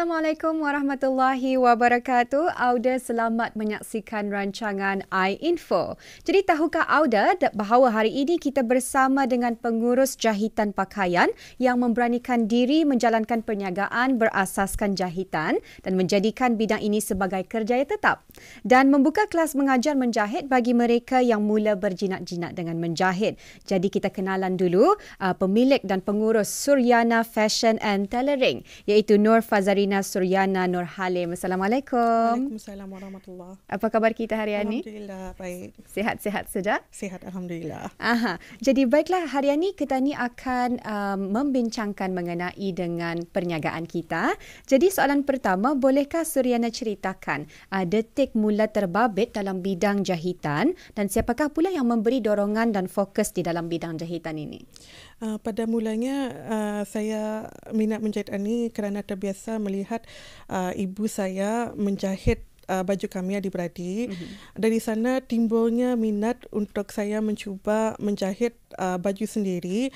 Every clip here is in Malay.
Assalamualaikum warahmatullahi wabarakatuh. Auda selamat menyaksikan rancangan iInfo. Jadi tahukah Auda bahawa hari ini kita bersama dengan pengurus jahitan pakaian yang memberanikan diri menjalankan perniagaan berasaskan jahitan dan menjadikan bidang ini sebagai kerjaya tetap dan membuka kelas mengajar menjahit bagi mereka yang mula berjinak-jinak dengan menjahit. Jadi kita kenalan dulu uh, pemilik dan pengurus Suryana Fashion and Tailoring iaitu Nur Fazarin Rina Suryana Nur Halim. Assalamualaikum. Waalaikumsalam warahmatullahi Apa khabar kita hari ini? Alhamdulillah, baik. Sihat-sihat saja? Sihat, Alhamdulillah. Aha. Jadi baiklah, hari ini kita ni akan um, membincangkan mengenai dengan perniagaan kita. Jadi soalan pertama, bolehkah Suryana ceritakan uh, detik mula terbabit dalam bidang jahitan dan siapakah pula yang memberi dorongan dan fokus di dalam bidang jahitan ini? Uh, pada mulanya, uh, saya minat menjahit ini kerana terbiasa melihat melihat uh, ibu saya menjahit uh, baju kami adik-beradik. Mm-hmm. Dari sana timbulnya minat untuk saya mencuba menjahit uh, baju sendiri.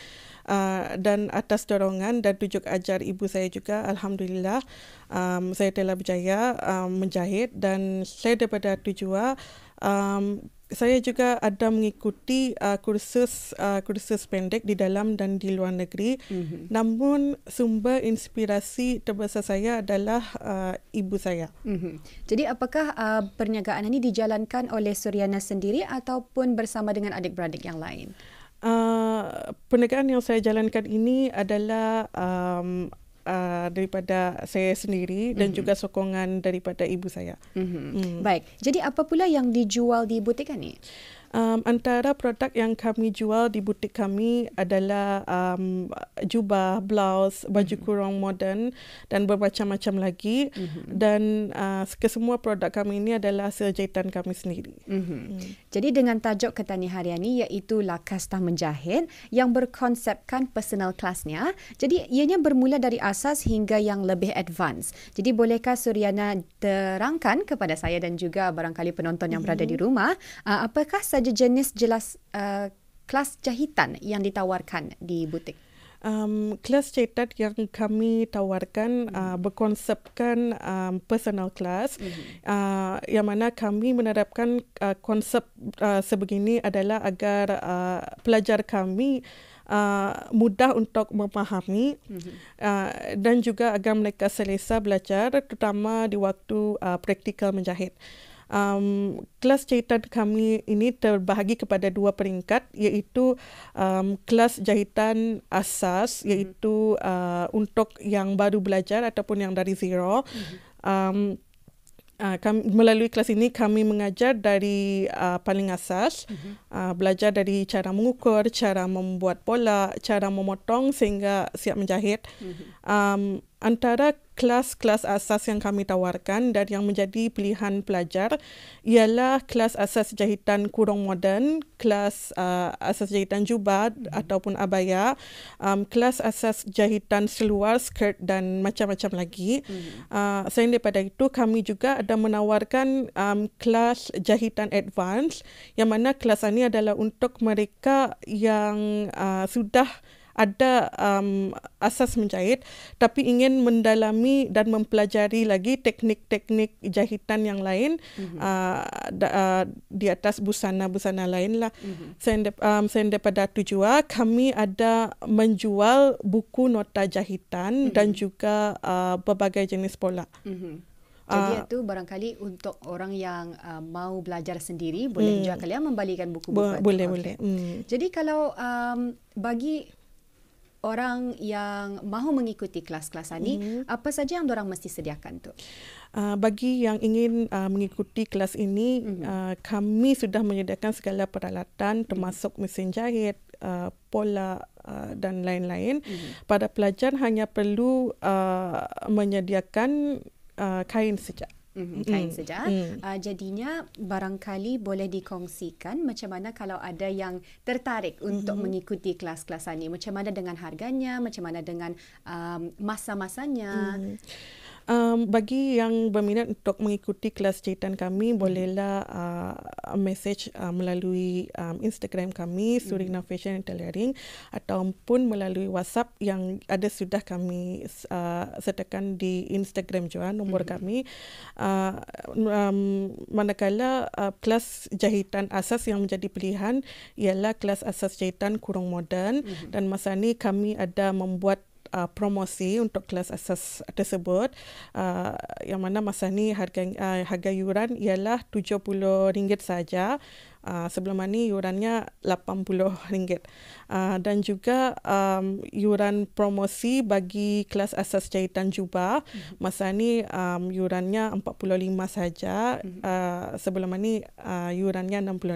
Uh, dan atas dorongan dan tujuk ajar ibu saya juga, Alhamdulillah, um, saya telah berjaya um, menjahit. Dan saya daripada tujuan, um, saya juga ada mengikuti uh, kursus uh, kursus pendek di dalam dan di luar negeri. Mm-hmm. Namun sumber inspirasi terbesar saya adalah uh, ibu saya. Mm-hmm. Jadi apakah uh, perniagaan ini dijalankan oleh Suryana sendiri ataupun bersama dengan adik-beradik yang lain? Uh, perniagaan yang saya jalankan ini adalah um, Uh, daripada saya sendiri mm-hmm. dan mhm. juga sokongan daripada ibu saya. Mm-hmm. Mm. Baik. Jadi apa pula yang dijual di butik ini? um, antara produk yang kami jual di butik kami adalah um, jubah, blouse, baju mm-hmm. kurung modern dan bermacam-macam lagi mm-hmm. dan uh, kesemua produk kami ini adalah hasil jahitan kami sendiri. Mm-hmm. Mm. Jadi dengan tajuk ketani harian ini iaitu Lakasta Menjahit yang berkonsepkan personal classnya. Jadi ianya bermula dari asas hingga yang lebih advance. Jadi bolehkah Suryana terangkan kepada saya dan juga barangkali penonton yang mm-hmm. berada di mm-hmm. rumah uh, apakah saja ada jenis jelas uh, kelas jahitan yang ditawarkan di butik? Um, kelas jahitan yang kami tawarkan mm-hmm. uh, berkonsepkan um, personal class mm-hmm. uh, yang mana kami menerapkan uh, konsep uh, sebegini adalah agar uh, pelajar kami uh, mudah untuk memahami mm-hmm. uh, dan juga agar mereka selesa belajar terutama di waktu uh, praktikal menjahit um, kelas jahitan kami ini terbahagi kepada dua peringkat iaitu um, kelas jahitan asas hmm. iaitu uh, untuk yang baru belajar ataupun yang dari zero. Hmm. Um, Uh, kami, melalui kelas ini kami mengajar dari uh, paling asas, uh-huh. uh, belajar dari cara mengukur, cara membuat pola, cara memotong sehingga siap menjahit. Uh-huh. Um, antara kelas-kelas asas yang kami tawarkan dan yang menjadi pilihan pelajar ialah kelas asas jahitan kurung moden, kelas uh, asas jahitan jubah mm. ataupun abaya, um, kelas asas jahitan seluar, skirt dan macam-macam lagi. Mm. Uh, selain daripada itu, kami juga ada menawarkan um, kelas jahitan advance yang mana kelas ini adalah untuk mereka yang uh, sudah ada um, asas menjahit tapi ingin mendalami dan mempelajari lagi teknik-teknik jahitan yang lain mm-hmm. uh, da, uh, di atas busana-busana lain lah. Mm-hmm. Selain um, daripada itu juga kami ada menjual buku nota jahitan mm-hmm. dan juga uh, berbagai jenis pola. Mm-hmm. Uh, Jadi itu barangkali untuk orang yang uh, mau belajar sendiri boleh mm, juga kalian membalikan buku-buku. Boleh, okay. boleh. Mm. Jadi kalau um, bagi orang yang mahu mengikuti kelas-kelas ini, mm-hmm. apa saja yang orang mesti sediakan tu? Uh, bagi yang ingin uh, mengikuti kelas ini, mm-hmm. uh, kami sudah menyediakan segala peralatan mhm. termasuk mesin jahit, uh, pola uh, dan lain-lain. Mm-hmm. Pada pelajar hanya perlu uh, menyediakan uh, kain saja. Mhm. Mm-hmm. Kain sedar. Mm. Uh, jadinya barangkali boleh dikongsikan macam mana kalau ada yang tertarik untuk mm-hmm. mengikuti kelas kelas ini. Macam mana dengan harganya, macam mana dengan um, masa-masanya. Mm um, bagi yang berminat untuk mengikuti kelas jahitan kami mm. bolehlah uh, message uh, melalui um, Instagram kami mm. Surina Fashion and Tailoring ataupun melalui WhatsApp yang ada sudah kami uh, sertakan di Instagram juga nombor mm. kami uh, um, manakala uh, kelas jahitan asas yang menjadi pilihan ialah kelas asas jahitan kurung moden mm. dan masa ni kami ada membuat uh, promosi untuk kelas asas tersebut uh, yang mana masa ni harga uh, harga yuran ialah RM70 saja Ah, sebelum ini yurannya RM80 uh, ah, dan juga um, yuran promosi bagi kelas asas jahitan jubah mm-hmm. masa ini um, yurannya RM45 saja mm-hmm. uh, sebelum ini uh, yurannya RM60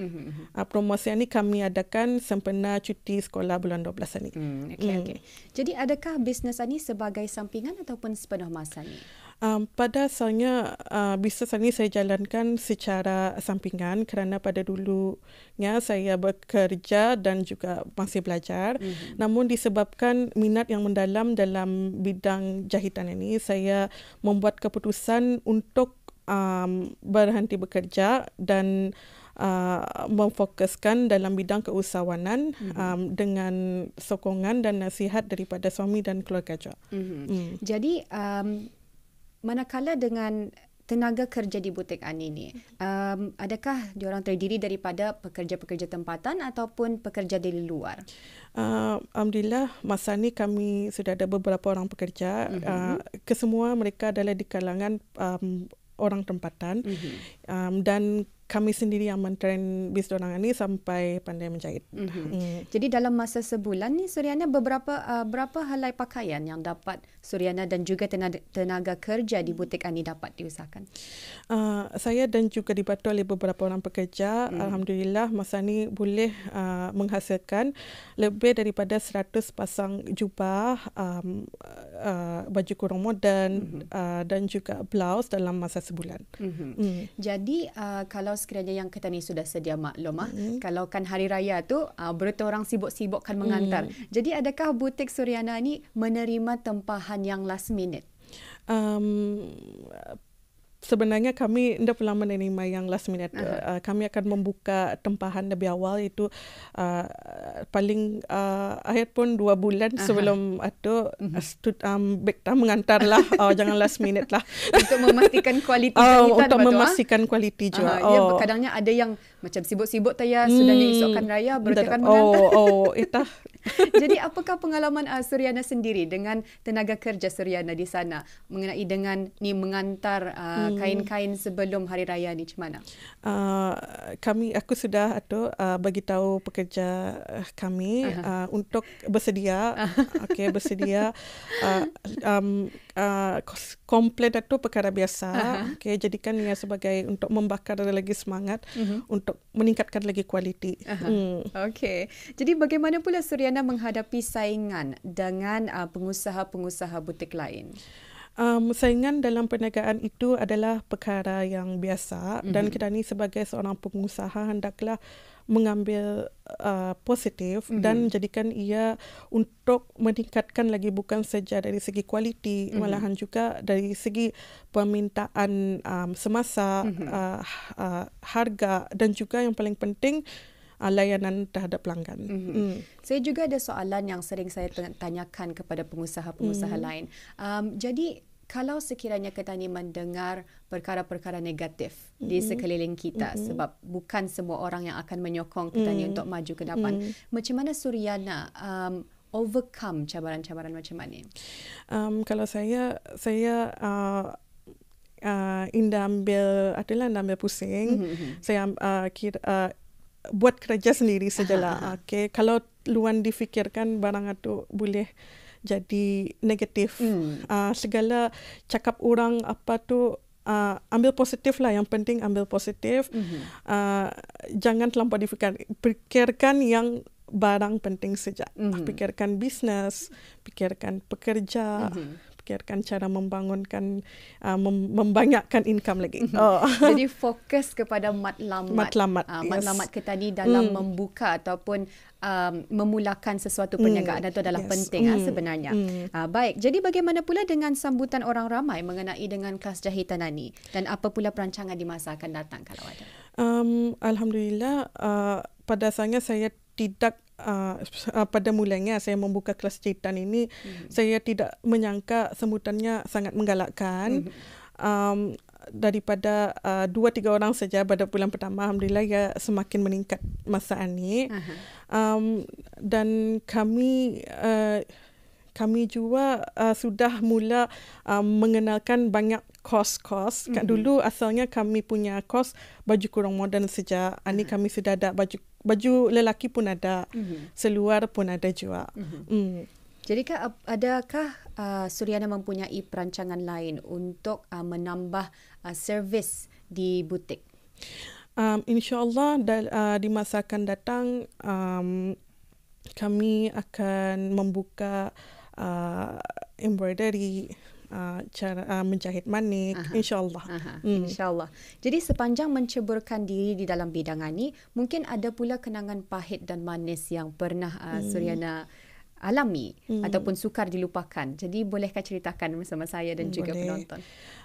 mm-hmm. uh, promosi ini kami adakan sempena cuti sekolah bulan 12 ini mm. okay, mm. okay. jadi adakah bisnes ini sebagai sampingan ataupun sepenuh masa ini? Um, pada asalnya uh, bisnes ini saya jalankan secara sampingan kerana pada dulunya saya bekerja dan juga masih belajar. Mm-hmm. Namun disebabkan minat yang mendalam dalam bidang jahitan ini, saya membuat keputusan untuk um, berhenti bekerja dan uh, memfokuskan dalam bidang keusahawanan mm-hmm. um, dengan sokongan dan nasihat daripada suami dan keluarga juga. Mm-hmm. Mm. Jadi um, manakala dengan tenaga kerja di butik Ani ini, um, adakah diorang terdiri daripada pekerja-pekerja tempatan ataupun pekerja dari luar? Uh, Alhamdulillah, masa ni kami sudah ada beberapa orang pekerja. Mm-hmm. Uh, kesemua mereka adalah di kalangan um, orang tempatan. Mm-hmm. Um, dan kami sendiri yang mentrain bis dorangan ni sampai pandai menjahit. Mm-hmm. Mm. Jadi dalam masa sebulan ni Suriana beberapa uh, berapa helai pakaian yang dapat Suriana dan juga tenaga, tenaga kerja di butik ani dapat diusahakan. Uh, saya dan juga dibantu oleh beberapa orang pekerja mm. alhamdulillah masa ni boleh uh, menghasilkan lebih daripada 100 pasang jubah um, uh, baju kurung moden mm-hmm. uh, dan juga blouse dalam masa sebulan. Mm-hmm. Mm. Jadi uh, kalau kalau sekiranya yang kita ni sudah sedia maklum mm-hmm. kalau kan hari raya tu uh, berita orang sibuk sibuk kan mengantar. Mm. Jadi adakah butik Suriana ni menerima tempahan yang last minute? Um sebenarnya kami tidak pulang menerima yang last minute. Uh-huh. Uh, kami akan membuka tempahan lebih awal itu uh, paling uh, akhir pun dua bulan uh-huh. sebelum atau uh-huh. Mhm. stud, um, bekta mengantar lah uh, jangan last minute lah untuk memastikan kualiti uh, untuk ah. memastikan kualiti juga. uh Oh. Ya, kadangnya ada yang macam sibuk-sibuk taya hmm. sudah esokkan raya bertekan oh oh, oh itah jadi apakah pengalaman uh, Suryana sendiri dengan tenaga kerja Suryana di sana mengenai dengan ni mengantar uh, hmm. kain-kain sebelum hari raya ni macam mana uh, kami aku sudah atau uh, bagi tahu pekerja uh, kami uh-huh. uh, untuk bersedia uh-huh. okey bersedia uh, um, Uh, komplain itu perkara biasa. Uh-huh. Okay, jadikan ia sebagai untuk membakar lagi semangat uh-huh. untuk meningkatkan lagi kualiti. Uh-huh. Hmm. Okay. Jadi bagaimana pula Suryana menghadapi saingan dengan uh, pengusaha-pengusaha butik lain? Um, saingan dalam perniagaan itu adalah perkara yang biasa uh-huh. dan mhm. kita ni sebagai seorang pengusaha hendaklah mengambil uh, positif mm-hmm. dan jadikan ia untuk meningkatkan lagi bukan saja dari segi kualiti mm-hmm. malahan juga dari segi permintaan um, semasa mm-hmm. uh, uh, harga dan juga yang paling penting uh, layanan terhadap pelanggan. Mm-hmm. Mm. Saya juga ada soalan yang sering saya tanyakan kepada pengusaha-pengusaha mm lain. Um, jadi kalau sekiranya kita ni mendengar perkara-perkara negatif mm-hmm. di sekeliling kita mm-hmm. sebab bukan semua orang yang akan menyokong kita mm-hmm. ni untuk maju ke depan mm-hmm. macam mana Suriana um, overcome cabaran-cabaran macam mana? um kalau saya saya uh, Uh, Indah ambil adalah Indah ambil pusing mm-hmm, mm-hmm. saya uh, kira, uh, buat kerja sendiri sajalah Okay, kalau luan difikirkan barang itu boleh jadi negatif. Mm. Uh, segala cakap orang apa tu uh, ambil positif lah. Yang penting ambil positif. Mm-hmm. Uh, jangan terlampau difikirkan. Pikirkan yang barang penting sejak. Mm-hmm. Pikirkan bisnes, pikirkan pekerja. Mm-hmm fikirkan cara membangunkan uh, mem- membanyakkan income lagi. Mm-hmm. Oh. Jadi fokus kepada matlamat matlamat, ah, uh, yes. matlamat kita ni dalam mm. membuka ataupun um, memulakan sesuatu perniagaan mm. itu adalah yes. penting ah, mm. ha, sebenarnya. Mm. Uh, baik, jadi bagaimana pula dengan sambutan orang ramai mengenai dengan kelas jahitan ini dan apa pula perancangan di masa akan datang kalau ada? Um, alhamdulillah uh, pada asalnya saya tidak uh, uh, pada mulanya saya membuka kelas jaitan ini mm-hmm. saya tidak menyangka semutannya sangat menggalakkan mm-hmm. um, daripada uh, dua tiga orang saja pada bulan pertama alhamdulillah ia ya, semakin meningkat masa ini uh-huh. um, dan kami uh, kami juga uh, sudah mula uh, mengenalkan banyak kos-kos. mm-hmm. dulu asalnya kami punya kos baju kurung moden saja. Mm-hmm. Ani kami sudah ada baju baju lelaki pun ada. Mm-hmm. Seluar pun ada juga. Mm-hmm. Mm. Jadi adakah uh, Suriana mempunyai perancangan lain untuk uh, menambah uh, servis di butik? Um insyaallah uh, di masa akan datang um, kami akan membuka uh, embroidery uh, cara uh, menjahit manik uh-huh. insyaallah uh-huh. mm. insyaallah jadi sepanjang menceburkan diri di dalam bidang ini mungkin ada pula kenangan pahit dan manis yang pernah uh, hmm. Suryana alami mm. ataupun sukar dilupakan jadi bolehkah ceritakan bersama saya dan mm, juga penonton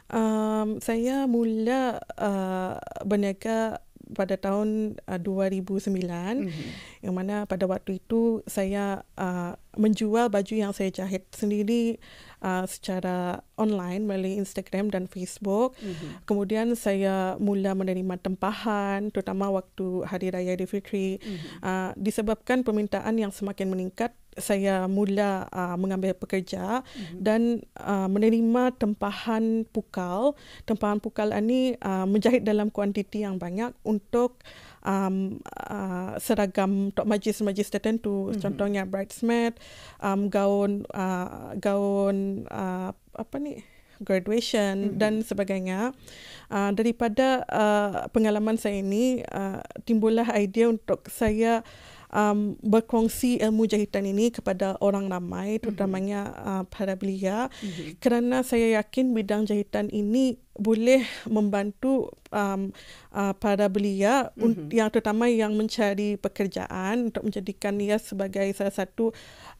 um, saya mula uh, berniaga pada tahun uh, 2009 mm-hmm. yang mana pada waktu itu saya uh, menjual baju yang saya jahit sendiri uh, secara online melalui Instagram dan Facebook. Mm-hmm. Kemudian saya mula menerima tempahan terutama waktu hari raya Idulfitri mm-hmm. uh, disebabkan permintaan yang semakin meningkat saya mula uh, mengambil pekerja mm-hmm. dan uh, menerima tempahan pukal. Tempahan pukal ini uh, menjahit dalam kuantiti yang banyak untuk uh, um, uh, seragam untuk majlis-majlis tertentu mm-hmm. contohnya bridesmaid um, gaun uh, gaun uh, apa ni graduation mm-hmm. dan sebagainya uh, daripada uh, pengalaman saya ini uh, timbullah idea untuk saya uh, um, berkongsi ilmu jahitan ini kepada orang ramai mhm. terutamanya mm uh, para belia mm-hmm. kerana saya yakin bidang jahitan ini boleh membantu um, uh, para belia mm-hmm. yang terutama yang mencari pekerjaan untuk menjadikan ia sebagai salah satu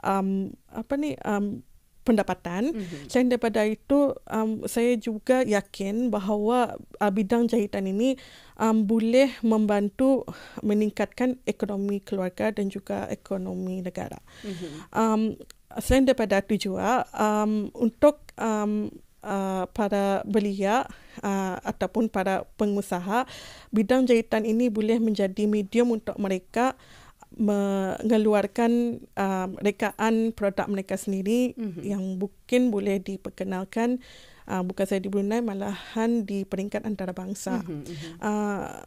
um, apa ni um, pendapatan. Mm-hmm. Selain daripada itu, um, saya juga yakin bahawa uh, bidang jahitan ini um, boleh membantu meningkatkan ekonomi keluarga dan juga ekonomi negara. Mm-hmm. Um, selain daripada itu juga, um, untuk um, Uh, para belia uh, ataupun para pengusaha bidang jahitan ini boleh menjadi medium untuk mereka mengeluarkan um, uh, rekaan produk mereka sendiri mm-hmm. yang mungkin boleh diperkenalkan uh, bukan saya di Brunei malahan di peringkat antarabangsa. Mm-hmm. Uh,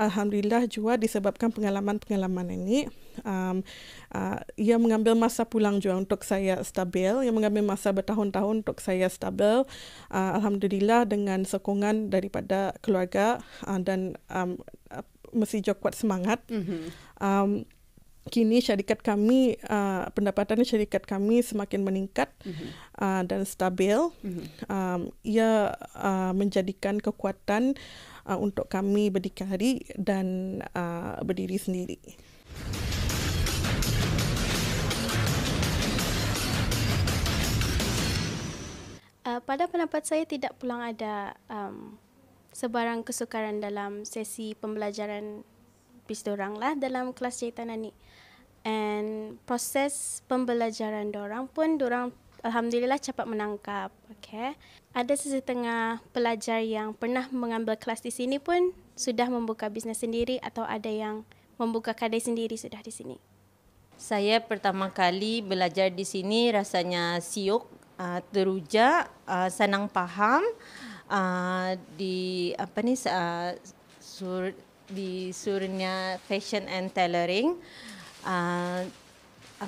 Alhamdulillah juga disebabkan pengalaman-pengalaman ini um, uh, ia mengambil masa pulang juga untuk saya stabil, ia mengambil masa bertahun-tahun untuk saya stabil. Uh, Alhamdulillah dengan sokongan daripada keluarga uh, dan um, mesti jauh kuat semangat. Mm-hmm. Um, kini syarikat kami uh, pendapatan syarikat kami semakin meningkat mm-hmm. uh, dan stabil. Mm-hmm. Um, ia uh, menjadikan kekuatan uh, untuk kami berdikari dan uh, berdiri sendiri. Uh, pada pendapat saya tidak pulang ada um, sebarang kesukaran dalam sesi pembelajaran bis dorang lah dalam kelas jahitan ni. And proses pembelajaran dorang pun dorang Alhamdulillah cepat menangkap. Okay. Ada sesetengah pelajar yang pernah mengambil kelas di sini pun sudah membuka bisnes sendiri atau ada yang membuka kedai sendiri sudah di sini. Saya pertama kali belajar di sini rasanya siuk, ah, teruja, ah, senang paham uh, di apa ni uh, sur, di surnya fashion and tailoring uh,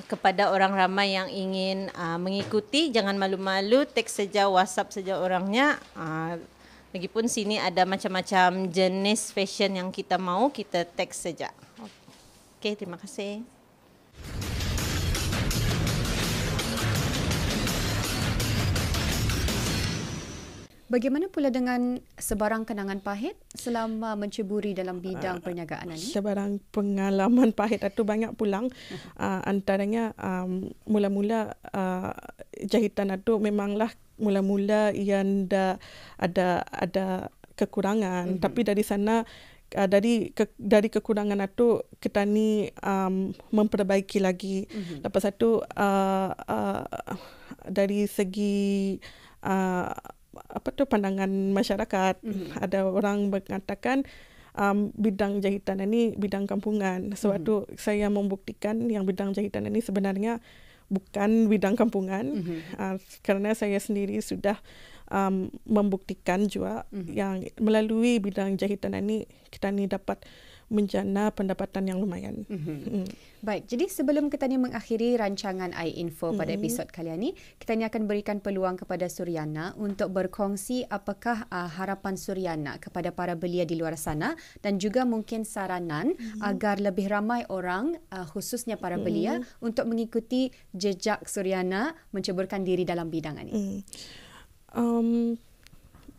kepada orang ramai yang ingin uh, mengikuti jangan malu-malu teks saja WhatsApp saja orangnya uh, lagipun sini ada macam-macam jenis fashion yang kita mau kita teks saja. Okey, terima kasih. Bagaimana pula dengan sebarang kenangan pahit selama menceburi dalam bidang uh, perniagaan ini? Sebarang pengalaman pahit itu banyak pulang. Uh, antaranya um, mula-mula uh, jahitan itu memanglah mula-mula yang da, ada ada kekurangan. Mm-hmm. Tapi dari sana uh, dari ke, dari kekurangan itu kita ni um, memperbaiki lagi. Mm-hmm. Lepas satu uh, uh, dari segi uh, apa tu pandangan masyarakat mm-hmm. ada orang mengatakan um, bidang jahitan ini bidang kampungan sebab mm-hmm. tu saya membuktikan yang bidang jahitan ini sebenarnya bukan bidang kampungan mm-hmm. uh, kerana saya sendiri sudah um, membuktikan juga mm-hmm. yang melalui bidang jahitan ini kita ni dapat menjana pendapatan yang lumayan. Mm-hmm. Baik, jadi sebelum kita ni mengakhiri rancangan iInfo pada mm-hmm. episod kali ini, kita ni akan berikan peluang kepada Suryana untuk berkongsi apakah uh, harapan Suryana kepada para belia di luar sana dan juga mungkin saranan mm-hmm. agar lebih ramai orang uh, khususnya para mm-hmm. belia untuk mengikuti jejak Suryana menceburkan diri dalam bidang ini. Mm. Um,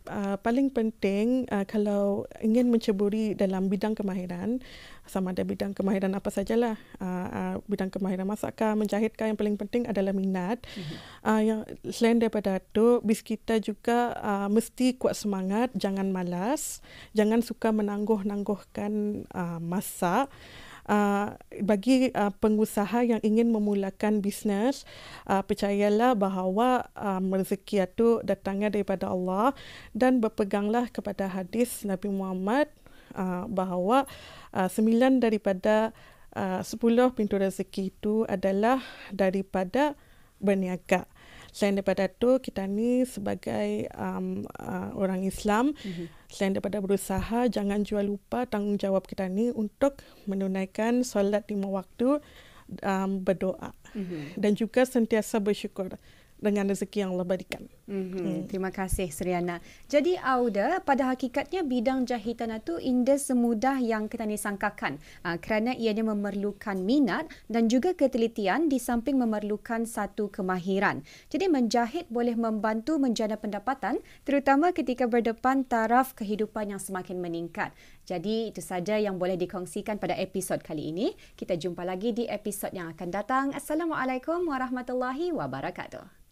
uh, paling penting uh, kalau ingin menceburi dalam bidang kemahiran sama ada bidang kemahiran apa sajalah uh, uh, bidang kemahiran masakkah menjahitkah yang paling penting adalah minat mm-hmm. uh, yang selain daripada itu bis kita juga uh, mesti kuat semangat jangan malas jangan suka menangguh-nangguhkan uh, masak uh, bagi uh, pengusaha yang ingin memulakan bisnes uh, percayalah bahawa um, rezeki itu datangnya daripada Allah dan berpeganglah kepada hadis Nabi Muhammad uh, bahawa uh, sembilan daripada uh, sepuluh pintu rezeki itu adalah daripada berniaga. Uh, selain daripada itu kita ni sebagai um, uh, orang Islam mm-hmm. selain daripada berusaha jangan jual lupa tanggungjawab kita ni untuk menunaikan solat lima waktu um, berdoa mm-hmm. dan juga sentiasa bersyukur dengan rezeki yang Allah berikan. Mm-hmm. Mm. Terima kasih Seriana. Jadi Auda, pada hakikatnya bidang jahitan itu indah semudah yang kita ni sangkakan ah, kerana ianya memerlukan minat dan juga ketelitian di samping memerlukan satu kemahiran. Jadi menjahit boleh membantu menjana pendapatan terutama ketika berdepan taraf kehidupan yang semakin meningkat. Jadi itu saja yang boleh dikongsikan pada episod kali ini. Kita jumpa lagi di episod yang akan datang. Assalamualaikum warahmatullahi wabarakatuh.